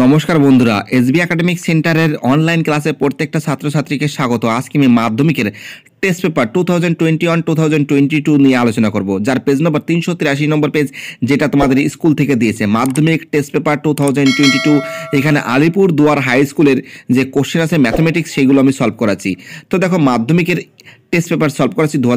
নমস্কার বন্ধুরা SB academic সেন্টারের অনলাইন ক্লাসে প্রত্যেকটা ছাত্রছাত্রীকে স্বাগত আজকে আমি মাধ্যমিকের test paper two thousand twenty one two thousand twenty two নিয়ে আলোচনা করব যার পেজ নম্বর তিনশো তিরাশি নম্বর পেজ যেটা তোমাদের স্কুল থেকে দিয়েছে মাধ্যমিক test paper two thousand twenty two এখানে আলিপুর দুয়ার হাই স্কুলের যে কোশ্চেন আছে ম্যাথমেটিক্স সেগুলো আমি সলভ করাচ্ছি তো দেখো মাধ্যমিকের টেস্ট পেপার সলভ করেছি দু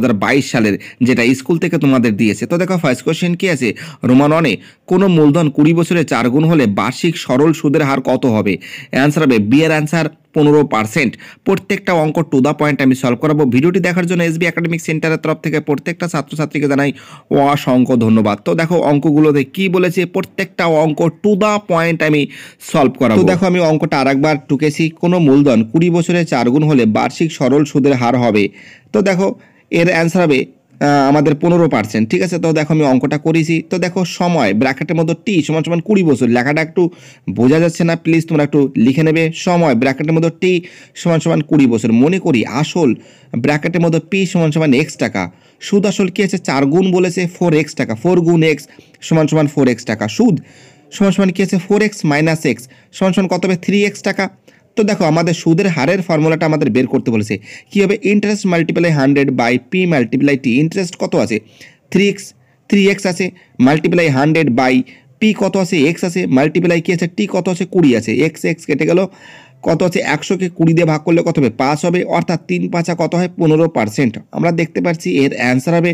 সালের যেটা স্কুল থেকে তোমাদের দিয়েছে তো দেখো ফার্স্ট কোয়েশ্চেন কী আছে রোমান অনে কোনো মূলধন কুড়ি বছরে চার গুণ হলে বার্ষিক সরল সুদের হার কত হবে অ্যান্সার হবে বিয়ের অ্যান্সার পনেরো পার্সেন্ট প্রত্যেকটা অঙ্ক টু দ্য পয়েন্ট আমি সলভ করাবো ভিডিওটি দেখার জন্য এসবি একাডেমিক সেন্টারের তরফ থেকে প্রত্যেকটা ছাত্রছাত্রীকে জানাই অসংখ্য ধন্যবাদ তো দেখো অঙ্কগুলোতে কি বলেছে প্রত্যেকটা অঙ্ক টু দ্য পয়েন্ট আমি সলভ করাবো দেখো আমি অঙ্কটা আরেকবার টুকেছি কোনো মূলধন কুড়ি বছরে গুণ হলে বার্ষিক সরল সুদের হার হবে তো দেখো এর অ্যান্সার হবে আমাদের পনেরো পার্সেন্ট ঠিক আছে তো দেখো আমি অঙ্কটা করেছি তো দেখো সময় ব্র্যাকেটের মধ্যে টি সমান সমান কুড়ি বছর লেখাটা একটু বোঝা যাচ্ছে না প্লিজ তোমরা একটু লিখে নেবে সময় ব্র্যাকেটের মধ্যে টি সমান সমান কুড়ি বছর মনে করি আসল ব্র্যাকেটের মধ্যে পি সমান সমান এক্স টাকা সুদ আসল কী আছে চার গুণ বলেছে ফোর এক্স টাকা ফোর গুণ এক্স সমান সমান ফোর এক্স টাকা সুদ সমান সমান কী আছে ফোর এক্স মাইনাস এক্স সমান সমান কত হবে থ্রি এক্স টাকা তো দেখো আমাদের সুদের হারের ফর্মুলাটা আমাদের বের করতে বলেছে কী হবে interest multiply hundred by P multiply T interest কত আছে থ্রি এক্স থ্রি এক্স আছে মাল্টিপ্লাই হান্ড্রেড বাই পি কত আছে এক্স আছে মাল্টিপ্লাই কী আছে টি কত আছে কুড়ি আছে এক্স এক্স কেটে গেল কত আছে একশোকে কুড়ি দিয়ে ভাগ করলে কত হবে পাঁচ হবে অর্থাৎ তিন পাঁচা কত হয় পনেরো পার্সেন্ট আমরা দেখতে পাচ্ছি এর অ্যান্সার হবে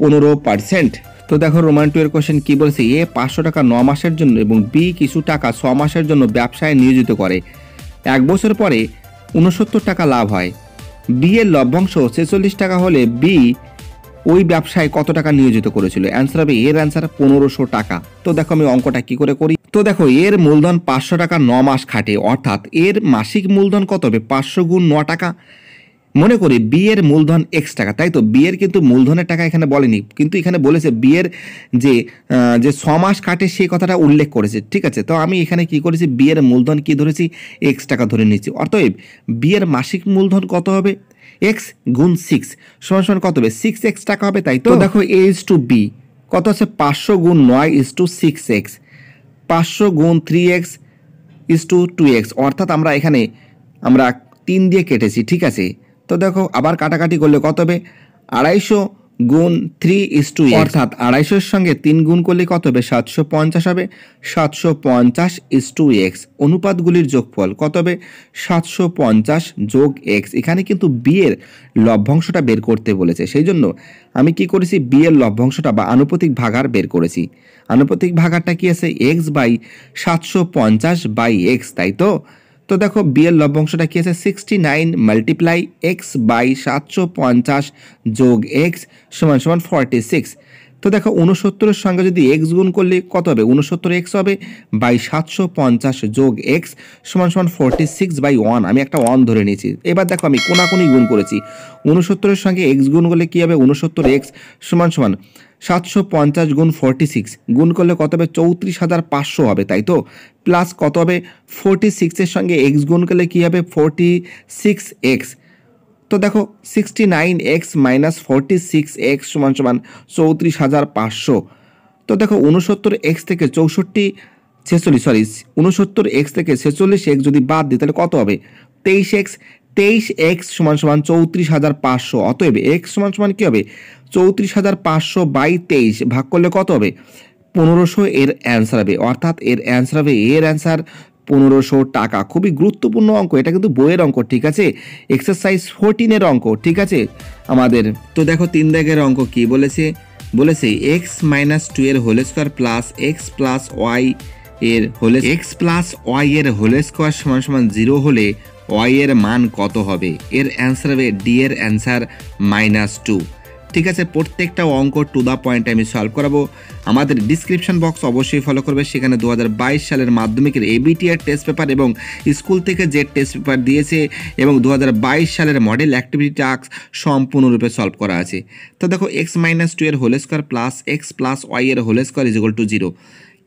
পনেরো পার্সেন্ট তো দেখো রোমান টু এর কোয়েশ্চেন কী বলছে এ পাঁচশো টাকা ন মাসের জন্য এবং বি কিছু টাকা ছ মাসের জন্য ব্যবসায় নিয়োজিত করে এক বছর পরে উনসত্তর টাকা লাভ হয় বি এর লভ্যাংশ ছেচল্লিশ টাকা হলে বি ওই ব্যবসায় কত টাকা নিয়োজিত করেছিল অ্যান্সার হবে এর অ্যান্সার পনেরোশো টাকা তো দেখো আমি অঙ্কটা কি করে করি তো দেখো এর মূলধন পাঁচশো টাকা ন মাস খাটে অর্থাৎ এর মাসিক মূলধন কত হবে পাঁচশো গুণ ন টাকা মনে করি বিয়ের মূলধন এক্স টাকা তাই তো বিয়ের কিন্তু মূলধনের টাকা এখানে বলেনি কিন্তু এখানে বলেছে বিয়ের যে যে ছ মাস কাটে সেই কথাটা উল্লেখ করেছে ঠিক আছে তো আমি এখানে কি করেছি বিয়ের মূলধন কি ধরেছি এক্স টাকা ধরে নিয়েছি অতএব বিয়ের মাসিক মূলধন কত হবে এক্স গুণ সিক্স সমান সমান কত হবে সিক্স এক্স টাকা হবে তাই তো দেখো এ ইস টু বি কত আছে পাঁচশো গুণ নয় ইস টু সিক্স এক্স পাঁচশো গুণ three x is to two x অর্থাৎ আমরা এখানে আমরা তিন দিয়ে কেটেছি ঠিক আছে তো দেখো আবার কাটাকাটি করলে কত হবে আড়াইশো গুণ থ্রি ইস টু অর্থাৎ আড়াইশোর সঙ্গে তিন গুণ করলে কত হবে সাতশো পঞ্চাশ হবে সাতশো পঞ্চাশ ইস টু এক্স অনুপাতগুলির যোগফল কত হবে সাতশো পঞ্চাশ যোগ এক্স এখানে কিন্তু বিয়ের লভ্যাংশটা বের করতে বলেছে সেই জন্য আমি কি করেছি বিয়ের লভ্যাংশটা বা আনুপাতিক ভাগার বের করেছি আনুপাতিক ভাগারটা কি আছে এক্স বাই সাতশো পঞ্চাশ বাই এক্স তাই তো তো দেখো বি এর লভ্যাংশটা কী আছে sixty nine multiply x by সাতশো পঞ্চাশ যোগ এক্স সমান সমান ফর্টি সিক্স তো দেখো উনসত্তরের সঙ্গে যদি এক্স গুণ করলে কত হবে উনসত্তর এক্স হবে বাই সাতশো পঞ্চাশ যোগ এক্স সমান সমান ফোরটি সিক্স বাই ওয়ান আমি একটা ওয়ান ধরে নিয়েছি এবার দেখো আমি কোনাকুনি গুণ করেছি উনসত্তরের সঙ্গে এক্স গুণ করলে কী হবে উনসত্তর এক্স সমান সমান সাতশো পঞ্চাশ গুণ ফোরটি সিক্স গুণ করলে কত হবে চৌত্রিশ হাজার পাঁচশো হবে তাই তো প্লাস কত হবে ফোরটি সিক্সের সঙ্গে এক্স গুণ করলে কী হবে ফোরটি সিক্স এক্স তো দেখো sixty nine x minus forty six x সমান সমান চৌত্রিশ হাজার পাঁচশো তো দেখো উনসত্তর এক্স থেকে চৌষট্টি ছেচল্লিশ সরি উনসত্তর এক্স থেকে ছেচল্লিশ এক্স যদি বাদ দিই তাহলে কত হবে তেইশ এক্স তেইশ এক্স সমান সমান চৌত্রিশ হাজার পাঁচশো অতএব এক্স সমান সমান কী হবে চৌত্রিশ হাজার পাঁচশো বাই তেইশ ভাগ করলে কত হবে পনেরোশো এর অ্যান্সার হবে অর্থাৎ এর অ্যান্সার হবে এর অ্যান্সার পনেরোশো টাকা খুবই গুরুত্বপূর্ণ অঙ্ক এটা কিন্তু বইয়ের অঙ্ক ঠিক আছে এক্সারসাইজ ফোরটিনের অঙ্ক ঠিক আছে আমাদের তো দেখো তিন দাগের অঙ্ক কি বলেছে বলেছে এক্স মাইনাস টু এর whole square plus x plus y এর হোল এক্স প্লাস ওয়াই এর হোল স্কোয়ার সমান সমান জিরো হলে ওয়াইয়ের মান কত হবে এর অ্যান্সার হবে ডি এর অ্যান্সার মাইনাস টু ঠিক আছে প্রত্যেকটা অঙ্ক টু দ্য পয়েন্ট আমি সলভ করাবো আমাদের ডিসক্রিপশন বক্স অবশ্যই ফলো করবে সেখানে দু সালের মাধ্যমিকের এবিটিআর টেস্ট পেপার এবং স্কুল থেকে যে টেস্ট পেপার দিয়েছে এবং দু সালের মডেল অ্যাক্টিভিটি টাস্ক সম্পূর্ণরূপে সলভ করা আছে তো দেখো এক্স মাইনাস টু এর হোলে square plus x plus y এর হোলে স্কোয়ার ইজিকল টু জিরো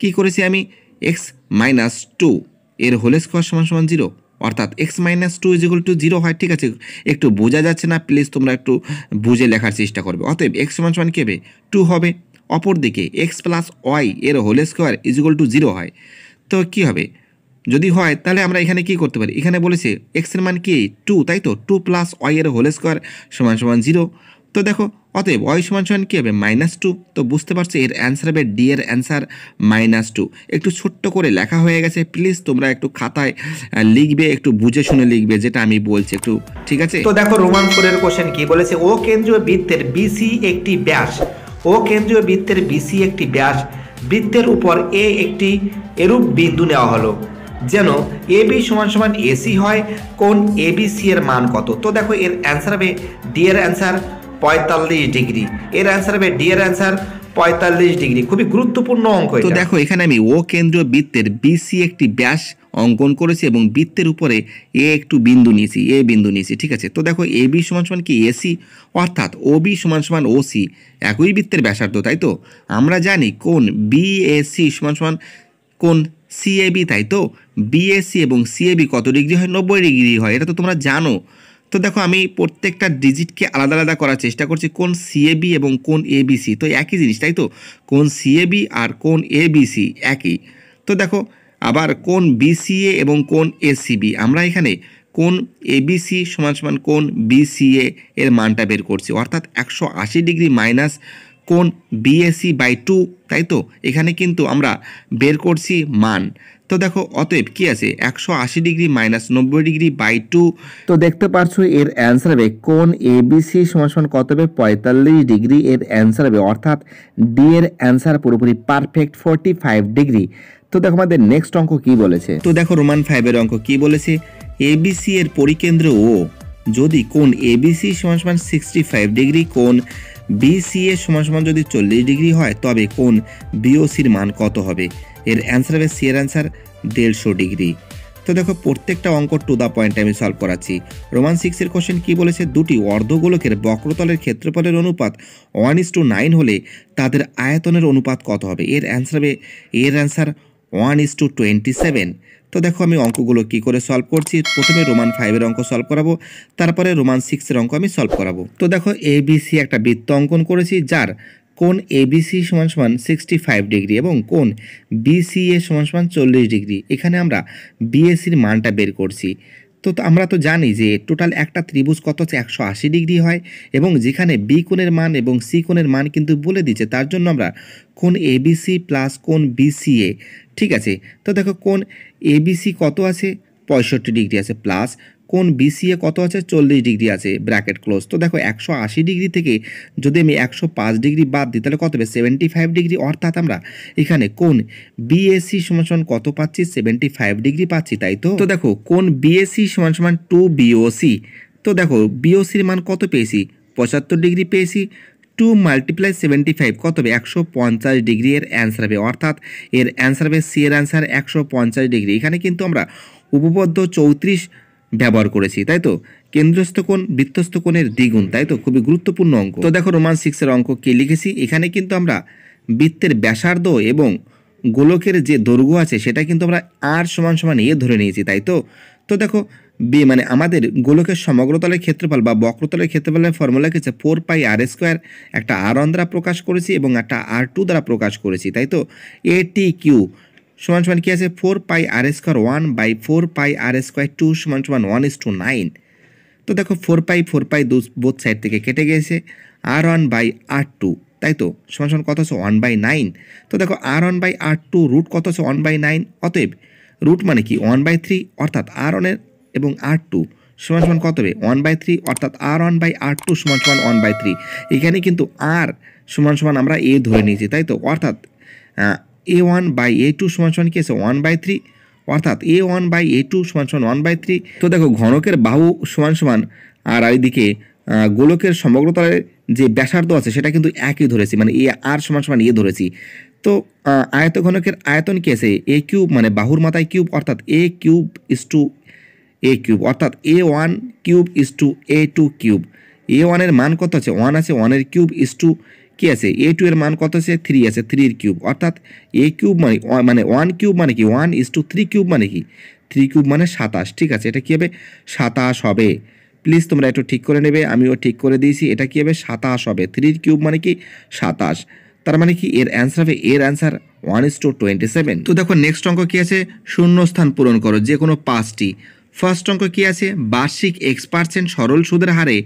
কী করেছি আমি এক্স মাইনাস টু এর হোলে স্কোয়ার সমান সমান জিরো অর্থাৎ x minus two is equal to zero হয় ঠিক আছে একটু বোঝা যাচ্ছে না প্লিজ তোমরা একটু বুঝে লেখার চেষ্টা করবে অতএব এক্স সমান সমান কী হবে টু হবে অপরদিকে এক্স প্লাস ওয়াই এর whole square is equal to zero হয় তো কি হবে যদি হয় তাহলে আমরা এখানে কি করতে পারি এখানে বলেছে এক্সের মান কি টু তাই তো টু প্লাস ওয়াই এর হোল স্কোয়ার সমান সমান জিরো তো দেখো অতএব ওয়াই সমান সমান কী হবে মাইনাস টু তো বুঝতে পারছি এর অ্যান্সার হবে ডি এর অ্যান্সার মাইনাস টু একটু ছোট্ট করে লেখা হয়ে গেছে প্লিজ তোমরা একটু খাতায় লিখবে একটু বুঝে শুনে লিখবে যেটা আমি বলছি একটু ঠিক আছে তো দেখো রোমান ফোরের কোশ্চেন কি বলেছে ও কেন্দ্রীয় বৃত্তের বিসি একটি ব্যাস ও কেন্দ্রীয় বৃত্তের বিসি একটি ব্যাস বৃত্তের উপর এ একটি এরূপ বিন্দু নেওয়া হলো যেন এ বি সমান সমান এসি হয় কোন এ বি সি এর মান কত তো দেখো এর অ্যান্সার হবে ডি এর অ্যান্সার পঁয়তাল্লিশ ডিগ্রি এর অ্যান্সার হবে ডি এর অ্যান্সার পঁয়তাল্লিশ ডিগ্রি খুবই গুরুত্বপূর্ণ অঙ্ক তো দেখো এখানে আমি ও কেন্দ্রীয় বৃত্তের বিসি একটি ব্যাস অঙ্কন করেছি এবং বৃত্তের উপরে এ একটু বিন্দু নিয়েছি এ বিন্দু নিয়েছি ঠিক আছে তো দেখো এ বি সমান সমান কি এসি অর্থাৎ ও বি সমান সমান ও সি একই বৃত্তের ব্যাসার্ধ তাই তো আমরা জানি কোন বি এ সি সমান সমান কোন সিএবি তাই তো বিএসসি এবং সিএবি কত ডিগ্রি হয় নব্বই ডিগ্রি হয় এটা তো তোমরা জানো তো দেখো আমি প্রত্যেকটা ডিজিটকে আলাদা আলাদা করার চেষ্টা করছি কোন সিএবি এবং কোন এবিসি তো একই জিনিস তাই তো কোন সিএবি আর কোন এবিসি একই তো দেখো আবার কোন বিসিএ এবং কোন এসিবি আমরা এখানে কোন এবিসি সমান সমান কোন বিসিএ এর মানটা বের করছি অর্থাৎ একশো আশি ডিগ্রি মাইনাস কোন বিএসি বাই টু তাই তো এখানে কিন্তু আমরা বের করছি মান তো দেখো অতএব কি আছে একশো আশি ডিগ্রি মাইনাস নব্বই ডিগ্রি বাই টু তো দেখতে পারছো এর অ্যান্সার হবে কোন এ বিসি সমান কত হবে পঁয়তাল্লিশ ডিগ্রি এর অ্যান্সার হবে অর্থাৎ ডি এর অ্যান্সার পুরোপুরি পারফেক্ট ফোরটি ফাইভ ডিগ্রি তো দেখো আমাদের নেক্সট অঙ্ক কি বলেছে তো দেখো রোমান ফাইভের অঙ্ক কি বলেছে সি এর পরিকেন্দ্র ও যদি কোন এবিসি সমান সমান সিক্সটি ফাইভ ডিগ্রি কোন বিসিএ সমান সমান যদি চল্লিশ ডিগ্রি হয় তবে কোন বিওসির মান কত হবে এর অ্যান্সার হবে সি এর অ্যান্সার দেড়শো ডিগ্রি তো দেখো প্রত্যেকটা অঙ্ক টু দ্য পয়েন্ট আমি সলভ করাচ্ছি রোমান সিক্সের কোশ্চেন কী বলেছে দুটি অর্ধগোলকের বক্রতলের ক্ষেত্রফলের অনুপাত ওয়ান ইস টু নাইন হলে তাদের আয়তনের অনুপাত কত হবে এর অ্যান্সার হবে এর answer one is two twenty seven তো দেখো আমি অঙ্কগুলো কি করে সলভ করছি প্রথমে রোমান ফাইভের অঙ্ক সলভ করাবো তারপরে রোমান সিক্সের অঙ্ক আমি সলভ করাবো তো দেখো এবিসি একটা বৃত্ত অঙ্কন করেছি যার কোন এবিসি সমান সমান সিক্সটি ফাইভ ডিগ্রি এবং কোন বিসিএ সমান সমান চল্লিশ ডিগ্রি এখানে আমরা বিএসির মানটা বের করছি তো আমরা তো জানি যে টোটাল একটা ত্রিভুজ কত হচ্ছে একশো আশি ডিগ্রি হয় এবং যেখানে বি কোণের মান এবং সি কোণের মান কিন্তু বলে দিচ্ছে তার জন্য আমরা কোন এবিসি প্লাস কোন বিসিএ ঠিক আছে তো দেখো কোন এবিসি কত আছে পঁয়ষট্টি ডিগ্রি আছে প্লাস কোন বিসিএ কত আছে চল্লিশ ডিগ্রি আছে ব্র্যাকেট ক্লোজ তো দেখো একশো আশি ডিগ্রি থেকে যদি আমি একশো পাঁচ ডিগ্রি বাদ দিই তাহলে কত হবে সেভেন্টি ফাইভ ডিগ্রি অর্থাৎ আমরা এখানে কোন বিএসি সমান সমান কত পাচ্ছি সেভেন্টি ফাইভ ডিগ্রি পাচ্ছি তাই তো তো দেখো কোন বিএসি সমান সমান টু বিওসি তো দেখো বিওসির মান কত পেয়েছি পঁচাত্তর ডিগ্রি পেয়েছি টু মাল্টিপ্লাই সেভেন্টি ফাইভ কত হবে একশো পঞ্চাশ ডিগ্রি এর অ্যান্সার হবে অর্থাৎ এর অ্যান্সার হবে সি এর অ্যান্সার একশো পঞ্চাশ ডিগ্রি এখানে কিন্তু আমরা উপপদ্য চৌত্রিশ ব্যবহার করেছি তাই তো কেন্দ্রস্থ কোণ বৃত্তস্থ কোণের দ্বিগুণ তাই তো খুবই গুরুত্বপূর্ণ অঙ্ক তো দেখো রোমান সিক্সের অঙ্ক কে লিখেছি এখানে কিন্তু আমরা বৃত্তের ব্যাসার্ধ এবং গোলকের যে দৈর্ঘ্য আছে সেটা কিন্তু আমরা আর সমান সমান ইয়ে ধরে নিয়েছি তাই তো তো দেখো বি মানে আমাদের গোলকের সমগ্রতলের ক্ষেত্রফল বা বক্রতলের ক্ষেত্রফলের ফর্মুলা হচ্ছে ফোর পাই আর স্কোয়ার একটা আর ওয়ান দ্বারা প্রকাশ করেছি এবং একটা আর টু দ্বারা প্রকাশ করেছি তাই তো এ টি কিউ সমান সমান কী আছে four pi r square one by four pi r square two সমান সমান ওয়ান ইস টু নাইন তো দেখো ফোর পাই ফোর পাই দু বোথ সাইড থেকে কেটে গেছে r one by r two তাই তো সমান সমান কত আছে ওয়ান বাই নাইন তো দেখো r one by r two root কত আছে ওয়ান বাই নাইন অতএব রুট মানে কি ওয়ান বাই থ্রি অর্থাৎ আর ওয়ানের এবং আর টু সমান সমান কত হবে ওয়ান বাই থ্রি অর্থাৎ r one by r two সমান সমান ওয়ান বাই থ্রি এখানে কিন্তু আর সমান সমান আমরা এ ধরে নিয়েছি তাই তো অর্থাৎ a one by a two সমান সমান কি আছে ওয়ান বাই থ্রি অর্থাৎ a one by a two সমান সমান ওয়ান বাই থ্রি তো দেখো ঘনকের বাহু সমান সমান আর এইদিকে গোলকের সমগ্রতার যে ব্যাসার্ধ আছে সেটা কিন্তু একই ধরেছি মানে এ আর সমান সমান ইয়ে ধরেছি তো আয়ত ঘনকের আয়তন কি আছে এ কিউব মানে বাহুর মাথায় কিউব অর্থাৎ a cube is two a cube অর্থাৎ a one cube is two a two cube a ওয়ানের মান কত আছে ওয়ান আছে ওয়ানের কিউব ইস টু কি আছে এ টু এর মান কত আছে থ্রি আছে থ্রির কিউব অর্থাৎ এ কিউব মানে মানে ওয়ান কিউব মানে কি one is two three cube মানে কি থ্রি কিউব মানে সাতাশ ঠিক আছে এটা কী হবে সাতাশ হবে প্লিজ তোমরা একটু ঠিক করে নেবে আমিও ঠিক করে দিয়েছি এটা কী হবে সাতাশ হবে থ্রির কিউব মানে কি সাতাশ তার মানে কি এর অ্যান্সার হবে এর answer one is two twenty seven তো দেখো নেক্সট অঙ্ক কী আছে শূন্যস্থান পূরণ করো যে কোনো পাঁচটি ফার্স্ট অঙ্ক কী আছে বার্ষিক এক্স পার্সেন্ট সরল সুদের হারে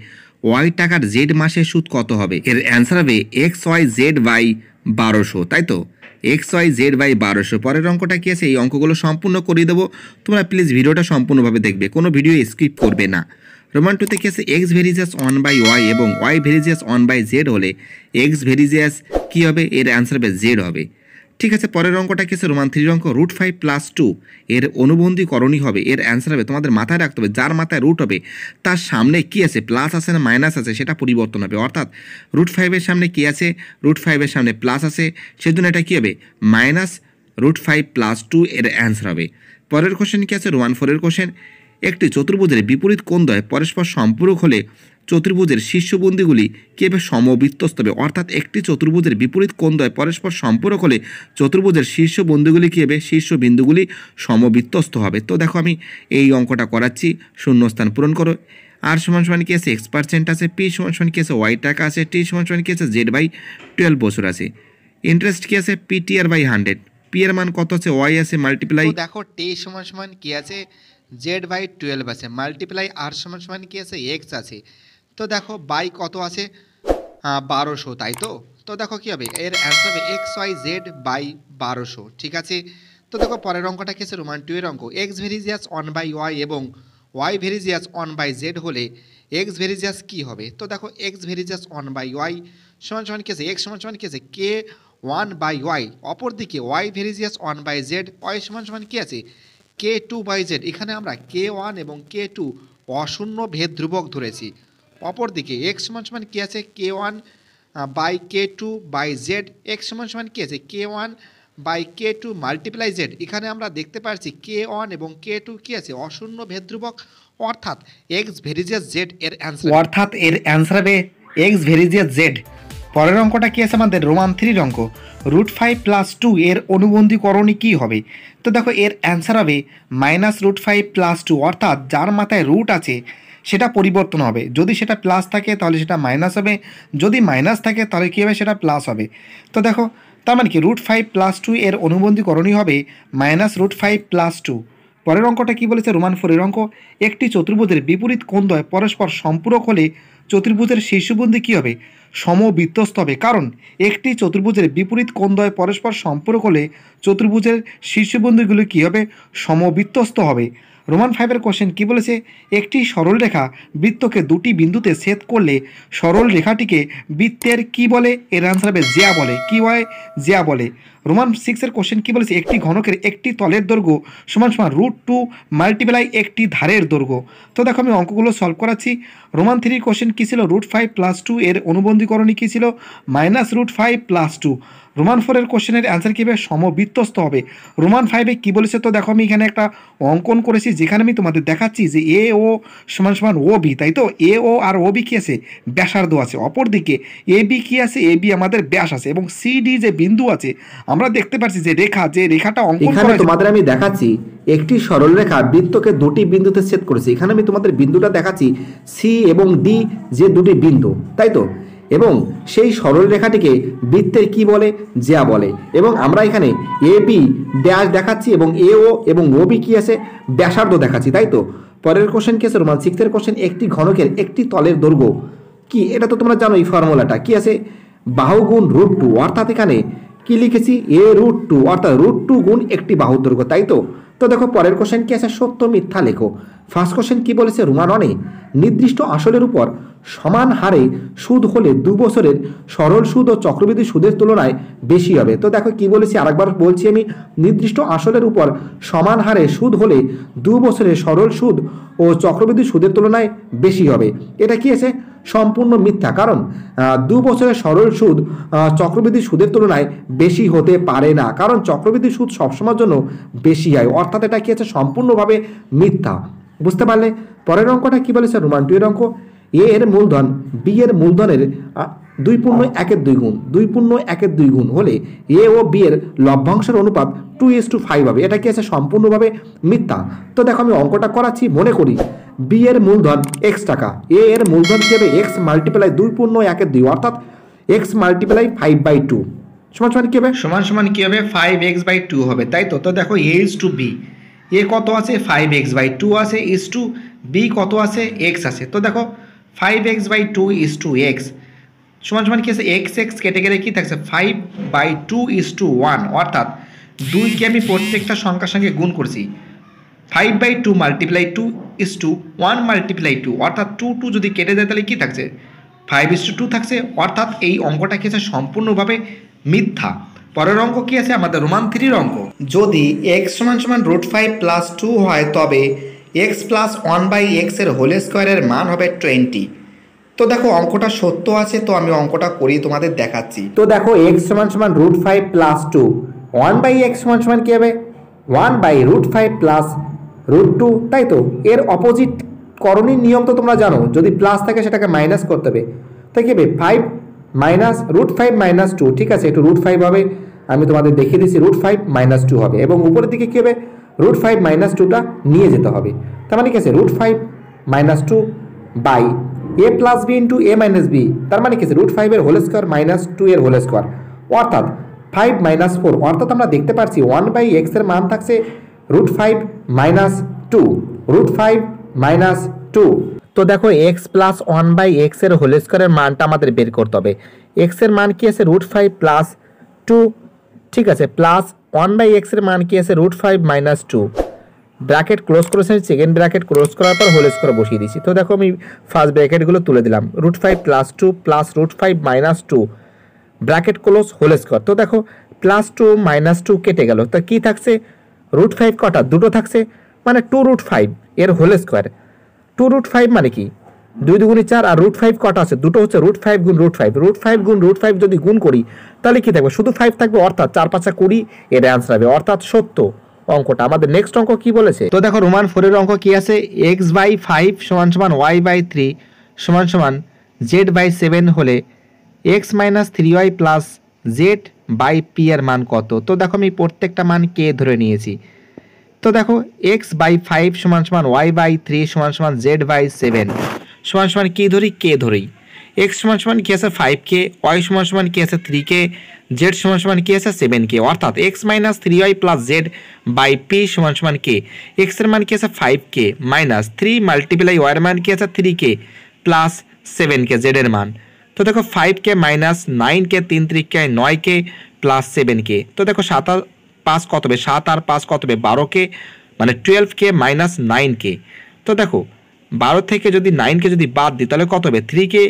ওয়াই টাকার জেড মাসের সুদ কত হবে এর অ্যান্সার হবে এক্স ওয়াই জেড বাই বারোশো তাই তো এক্স ওয়াই জেড বাই বারোশো পরের অঙ্কটা কী আছে এই অঙ্কগুলো সম্পূর্ণ করিয়ে দেবো তোমরা প্লিজ ভিডিওটা সম্পূর্ণভাবে দেখবে কোনো ভিডিও স্কিপ করবে না রোমান টুতে কী আছে x varies as one by y এবং y varies as one by z হলে এক্স ভেরিজিয়াস কী হবে এর অ্যান্সার হবে জেড হবে ঠিক আছে পরের অঙ্কটা কি আছে রোমান থ্রির অঙ্ক রুট ফাইভ প্লাস টু এর অনুবন্ধীকরণই হবে এর অ্যান্সার হবে তোমাদের মাথায় রাখতে হবে যার মাথায় রুট হবে তার সামনে কি আছে প্লাস আছে না মাইনাস আছে সেটা পরিবর্তন হবে অর্থাৎ রুট ফাইভের সামনে কি আছে রুট ফাইভের সামনে প্লাস আছে সেজন্য এটা কী হবে minus root five plus two এর অ্যান্সার হবে পরের কোশ্চেন কী আছে রোমান ফোরের কোশ্চেন একটি চতুর্ভুজের বিপরীত কোন দয় পরস্পর সম্পূরক হলে চতুর্ভুজের শীর্ষবন্দিগুলি কেবে সমবৃত্তস্তবে অর্থাৎ একটি চতুর্ভুজের বিপরীত কোন্দয় পরস্পর সম্পূরক হলে চতুর্ভুজের শীর্ষবন্দিগুলি কেবে শীর্ষবিন্দুগুলি সমবিত্তস্ত হবে তো দেখো আমি এই অঙ্কটা করাচ্ছি শূন্যস্থান পূরণ করো আর সমান সমান কি আছে এক্স পার্সেন্ট আছে পি সমান সমান কি আছে ওয়াই টাকা আছে টি সমান সমান কি আছে জেড বাই টুয়েলভ বছর আছে ইন্টারেস্ট কি আছে p t r by hundred p এর মান কত আছে ওয়াই আছে মাল্টিপ্লাই দেখো টি সমান সমান কি আছে জেড বাই টুয়েলভ আছে মাল্টিপ্লাই আর সমান সমান কি আছে এক্স আছে তো দেখো বাই কত আছে বারোশো তাই তো তো দেখো কী হবে এর অ্যান্সার হবে এক্স ওয়াই জেড বাই বারোশো ঠিক আছে তো দেখো পরের অঙ্কটা কেছে রোমান টু এর অঙ্ক x varies as one by y এবং y varies as one by z হলে এক্স ভেরিজিয়াস কী হবে তো দেখো x varies as one by y সমান সমান কেছে এক্স সমান সমান কেছে কে ওয়ান বাই ওয়াই অপরদিকে y varies as one by z y সমান সমান কী আছে কে টু বাই জেড এখানে আমরা কে ওয়ান এবং কে টু অশূন্য ভেদ ধ্রুবক ধরেছি অপরদিকে এক্স সমান সমান কী আছে k one by k two by z x সমান সমান কী আছে k one by k two multiply z এখানে আমরা দেখতে পাচ্ছি কে ওয়ান এবং কে টু কী আছে অশূন্য ভেদ্রুবক অর্থাৎ এক্স ভেরিজিয়াস জেড এর অ্যান্সার অর্থাৎ এর অ্যান্সার হবে এক্স ভেরিজিয়াস জেড পরের অঙ্কটা কী আছে আমাদের রোমান থ্রির অঙ্ক রুট ফাইভ প্লাস টু এর অনুবন্ধীকরণই কী হবে তো দেখো এর অ্যান্সার হবে minus root five plus two অর্থাৎ যার মাথায় রুট আছে সেটা পরিবর্তন হবে যদি সেটা প্লাস থাকে তাহলে সেটা মাইনাস হবে যদি মাইনাস থাকে তাহলে কী হবে সেটা প্লাস হবে তো দেখো তার মানে কি রুট ফাইভ প্লাস টু এর অনুবন্ধীকরণই হবে minus root five plus two পরের অঙ্কটা কী বলেছে রোমান ফোরের অঙ্ক একটি চতুর্ভুজের বিপরীত কোন্দয় পরস্পর সম্পূরক হলে চতুর্ভুজের শীর্ষবন্দি কী হবে বিধ্বস্ত হবে কারণ একটি চতুর্ভুজের বিপরীত কোন্দয় পরস্পর সম্পূরক হলে চতুর্ভুজের শীর্ষবন্ধুগুলো কী হবে বিধ্বস্ত হবে রোমান ফাইভের কোশ্চেন কি বলেছে একটি সরল রেখা বৃত্তকে দুটি বিন্দুতে ছেদ করলে সরল রেখাটিকে বৃত্তের কি বলে এর আনসার হবে জিয়া বলে কি হয় জিয়া বলে রোমান সিক্সের কোশ্চেন কী বলেছে একটি ঘনকের একটি তলের দৈর্ঘ্য সমান সমান রুট টু মাল্টিপ্লাই একটি ধারের দৈর্ঘ্য তো দেখো আমি অঙ্কগুলো সলভ করাচ্ছি রোমান থ্রির কোশ্চেন কী ছিল রুট ফাইভ প্লাস টু এর অনুবন্ধীকরণী কী ছিল minus root five plus two Roman ফোরের কোশ্চেনের অ্যান্সার কীভাবে সমবিত্তস্ত হবে রোমান ফাইভে কী বলেছে তো দেখো আমি এখানে একটা অঙ্কন করেছি যেখানে আমি তোমাদের দেখাচ্ছি যে এ ও সমান সমান ও বি তাই তো এ ও আর ও বি কী আছে ব্যাসার্ধ আছে অপরদিকে এ বি কী আছে এ বি আমাদের ব্যাস আছে এবং সি ডি যে বিন্দু আছে আমরা দেখতে পাচ্ছি যে রেখা যে রেখাটা অঙ্কন এখানে তোমাদের আমি দেখাচ্ছি একটি সরল রেখা বৃত্তকে দুটি বিন্দুতে ছেদ করেছে এখানে আমি তোমাদের বিন্দুটা দেখাচ্ছি সি এবং ডি যে দুটি বিন্দু তাই তো এবং সেই সরল রেখাটিকে বৃত্তের কি বলে জ্যা বলে এবং আমরা এখানে এ বি ড্যাশ দেখাচ্ছি এবং এ ও এবং ও বি কী আছে ব্যাসার্ধ দেখাচ্ছি তাই তো পরের কোশ্চেন কি আছে রোমান সিক্সের কোশ্চেন একটি ঘনকের একটি তলের দৈর্ঘ্য কি এটা তো তোমরা জানো এই ফর্মুলাটা কি আছে বাহুগুণ রুট টু অর্থাৎ এখানে কি লিখেছি এ রুট টু অর্থাৎ রুট টু গুণ একটি বাহুদুর্গ দৈর্ঘ্য তাই তো তো দেখো পরের কোশ্চেন কি আছে সত্য মিথ্যা লেখো ফার্স্ট কোশ্চেন কি বলেছে রুমাননে নির্দিষ্ট আসলের উপর সমান হারে সুদ হলে দু বছরের সরল সুদ ও চক্রবৃদ্ধি সুদের তুলনায় বেশি হবে তো দেখো কি বলেছি আরেকবার বলছি আমি নির্দিষ্ট আসলের উপর সমান হারে সুদ হলে দু বছরের সরল সুদ ও চক্রবৃদ্ধি সুদের তুলনায় বেশি হবে এটা কি আছে সম্পূর্ণ মিথ্যা কারণ দু বছরের সরল সুদ চক্রবৃদ্ধি সুদের তুলনায় বেশি হতে পারে না কারণ চক্রবৃদ্ধি সুদ সবসময়ের জন্য বেশি হয় অর্থাৎ এটা কি আছে সম্পূর্ণভাবে মিথ্যা বুঝতে পারলে পরের অঙ্কটা কী বলেছে রোমান টু এর অঙ্ক এ এর মূলধন বি এর মূলধনের দুই পূর্ণ একের দুই গুণ দুই পূর্ণ একের দুই গুণ হলে এ ও বি এর লভ্যাংশের অনুপাত টু ইস টু ফাইভ হবে এটা কি আছে সম্পূর্ণভাবে মিথ্যা তো দেখো আমি অঙ্কটা করাচ্ছি মনে করি বি এর মূলধন এক্স টাকা এ এর মূলধন হিসেবে এক্স মাল্টিপ্লাই দুই পূর্ণ একের দুই অর্থাৎ x multiply five by two সমান সমান কী হবে সমান সমান কী হবে ফাইভ এক্স বাই টু হবে তাই তো তো দেখো a is two b a কত আছে ফাইভ এক্স বাই টু আছে ইজ টু বি কত আছে এক্স আছে তো দেখো five x by two is two x সমান সমান কি আছে এক্স এক্স কেটে গেলে কী থাকছে five by two is two one অর্থাৎ দুইকে আমি প্রত্যেকটা সংখ্যার সঙ্গে গুণ করছি five by two multiply two is two one multiply two অর্থাৎ টু টু যদি কেটে যায় তাহলে কী থাকছে ফাইভ ইস টু টু থাকছে অর্থাৎ এই অঙ্কটা কি আছে সম্পূর্ণভাবে মিথ্যা পরের অঙ্ক কী আছে আমাদের রোমান থ্রির অঙ্ক যদি এক্স সমান সমান রুট ফাইভ প্লাস টু হয় তবে এক্স প্লাস ওয়ান বাই এক্সের হোল স্কোয়ারের মান হবে টোয়েন্টি তো দেখো অঙ্কটা সত্য আছে তো আমি অঙ্কটা করি তোমাদের দেখাচ্ছি তো দেখো এক্স সমান সমান root five plus two one by x সমান সমান কী হবে one by root five plus root two তাই তো এর অপোজিট করণীর নিয়ম তো তোমরা জানো যদি প্লাস থাকে সেটাকে মাইনাস করতে হবে তাই কি five minus root five minus two ঠিক আছে একটু রুট ফাইভ হবে আমি তোমাদের দেখিয়ে দিচ্ছি রুট ফাইভ মাইনাস টু হবে এবং উপরের দিকে কী হবে রুট ফাইভ মাইনাস টুটা নিয়ে যেতে হবে তার মানে কি আছে root five minus two by a plus b into a minus b তার মানে কি আছে রুট ফাইভের হোল স্কোয়ার মাইনাস টু এর হোল স্কোয়ার অর্থাৎ ফাইভ মাইনাস ফোর অর্থাৎ আমরা দেখতে পাচ্ছি ওয়ান বাই এক্সের মান থাকছে root five minus two root five minus two তো দেখো x plus one by x এর হোল স্কোয়ারের মানটা আমাদের বের করতে হবে এক্স এর মান কি আছে রুট ফাইভ প্লাস টু ঠিক আছে প্লাস ওয়ান বাই এক্স এর মান কি আছে root five minus two bracket close করেছেন সেকেন্ড ব্র্যাকেট ক্লোজ করার পর হোল স্কোয়ার বসিয়ে দিয়েছি তো দেখো আমি ফার্স্ট ব্র্যাকেটগুলো তুলে দিলাম root five plus two plus root five minus two bracket close whole square তো দেখো প্লাস টু মাইনাস টু কেটে গেল তো কী থাকছে রুট ফাইভ কটা দুটো থাকছে মানে টু রুট ফাইভ এর whole square two root five মানে কি দুই দুগুণে চার আর রুট ফাইভ কটা আছে দুটো হচ্ছে রুট ফাইভ গুণ রুট ফাইভ রুট ফাইভ গুণ রুট ফাইভ যদি গুণ করি তাহলে কী থাকবে শুধু ফাইভ থাকবে অর্থাৎ চার পাঁচা কুড়ি এর অ্যান্সার হবে অর্থাৎ সত্য অঙ্কটা আমাদের নেক্সট অঙ্ক কি বলেছে তো দেখো রোমান ফোরের অঙ্ক কি আছে এক্স বাই ফাইভ সমান সমান ওয়াই বাই থ্রি সমান সমান জেড বাই সেভেন হলে x minus three y plus z by p এর মান কত তো দেখো আমি প্রত্যেকটা মান কে ধরে নিয়েছি তো দেখো এক্স বাই ফাইভ সমান সমান ওয়াই বাই থ্রি সমান সমান জেড বাই সেভেন সমান সমান কী ধরি কে ধরি এক্স সমান সমান কি আছে ফাইভ কে ওয়াই সমান সমান কে আছে থ্রি কে জেড সমান সমান কে আছে সেভেন কে অর্থাৎ x minus three y plus z by p সমান সমান কে এক্সের মান কী আছে five k minus three multiply ওয়ার মান কী আছে three k plus seven k জেডের মান तो देखो फाइव के माइनस नाइन के तीन त्रिक्याय নয় কে প্লাস সেভেন কে তো দেখো সাত আর পাঁচ কত হবে সাত আর পাঁচ কত হবে বারো কে মানে twelve k minus nine k তো দেখো বারো থেকে যদি নাইনকে যদি বাদ দিই তাহলে কত হবে three k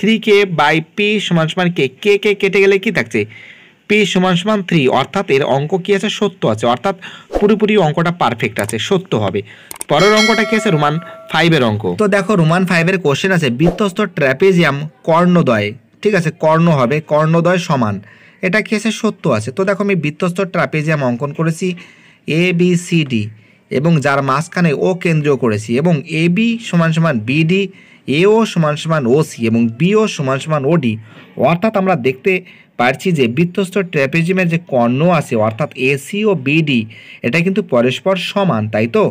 three k by p সমান সমান কে কে কে কেটে গেলে কি থাকছে পি সমান সমান থ্রি অর্থাৎ এর অঙ্ক কি আছে সত্য আছে অর্থাৎ পুরোপুরি অঙ্কটা পারফেক্ট আছে সত্য হবে পরের অঙ্কটা কি আছে রোমান ফাইভের অঙ্ক তো দেখো রোমান ফাইভের কোশ্চেন আছে বিধ্বস্ত ট্র্যাপেজিয়াম কর্ণদয় ঠিক আছে কর্ণ হবে কর্ণদয় সমান এটা কি আছে সত্য আছে তো দেখো আমি বিধ্বস্ত ট্র্যাপেজিয়াম অঙ্কন করেছি এ বি সি ডি এবং যার মাঝখানে ও কেন্দ্রীয় করেছি এবং এ বি সমান সমান বিডি এও সমান সমান ওসি এবং বিও সমান সমান ওডি অর্থাৎ আমরা দেখতে পারছি যে বৃত্তস্থ ট্র্যাপেজিমের যে কর্ণ আছে অর্থাৎ এসি ও বিডি এটা কিন্তু পরস্পর সমান তাই তো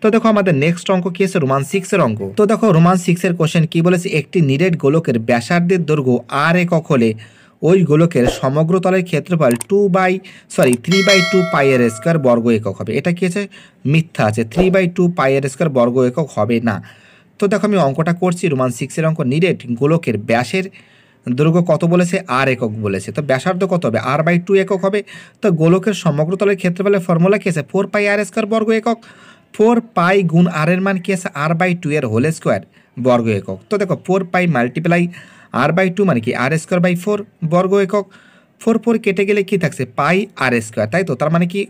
তো দেখো আমাদের নেক্সট অঙ্ক কি আছে রোমান সিক্সের অঙ্ক তো দেখো রোমান সিক্সের কোশ্চেন কি বলেছে একটি নিরেট গোলকের ব্যাসার্ধের দৈর্ঘ্য আর একক হলে ওই গোলকের সমগ্র তলের ক্ষেত্রফল two by sorry three by two পাইয়ের স্কোয়ার বর্গ একক হবে এটা কি আছে মিথ্যা আছে থ্রি বাই টু পাইয়ের স্কোয়ার বর্গ একক হবে না তো দেখো আমি অঙ্কটা করছি রোমান সিক্সের অঙ্ক নিরেট গোলকের ব্যাসের দৈর্ঘ্য কত বলেছে আর একক বলেছে তো ব্যাসার্ধ কত হবে আর বাই টু একক হবে তো গোলকের সমগ্র তলের ক্ষেত্রফলের ফর্মুলা কী আছে ফোর পাই আর স্কোয়ার বর্গ একক ফোর পাই গুণ আর এর মান কী আছে আর বাই টু এর হোল স্কোয়ার বর্গ একক তো দেখো four pi multiply r by two মানে কি আর স্কোয়ার বাই ফোর বর্গ একক ফোর ফোর কেটে গেলে কি থাকছে পাই আর স্কোয়ার তাই তো তার মানে কি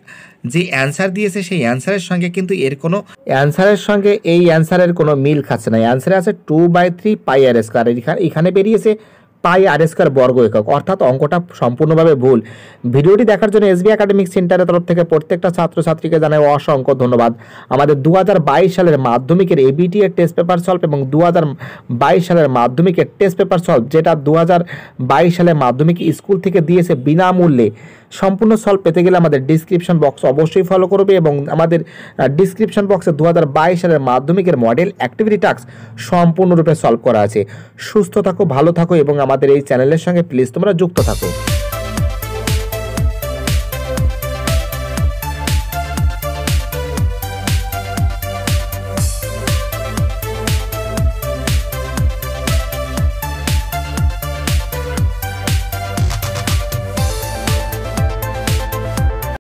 যে অ্যান্সার দিয়েছে সেই অ্যান্সারের সঙ্গে কিন্তু এর কোনো অ্যান্সারের সঙ্গে এই অ্যান্সারের কোনো মিল খাচ্ছে না অ্যান্সারে আছে two by three pi r square এখানে বেরিয়েছে পাই আর স্কোয়ার বর্গ একক অর্থাৎ অঙ্কটা সম্পূর্ণভাবে ভুল ভিডিওটি দেখার জন্য এসবি একাডেমিক সেন্টারের তরফ থেকে প্রত্যেকটা ছাত্রছাত্রীকে জানাই অসংখ্য ধন্যবাদ আমাদের দু সালের মাধ্যমিকের এবিটি এর টেস্ট পেপার সলভ এবং দু সালের মাধ্যমিকের টেস্ট পেপার সলভ যেটা দু সালে মাধ্যমিক স্কুল থেকে দিয়েছে বিনামূল্যে সম্পূর্ণ সলভ পেতে গেলে আমাদের ডিসক্রিপশন বক্স অবশ্যই ফলো করবে এবং আমাদের ডিসক্রিপশন বক্সে দু সালের মাধ্যমিকের মডেল অ্যাক্টিভিটি টাস্ক সম্পূর্ণরূপে সলভ করা আছে সুস্থ থাকো ভালো থাকো এবং আমাদের এই চ্যানেলের সঙ্গে প্লিজ তোমরা যুক্ত থাকো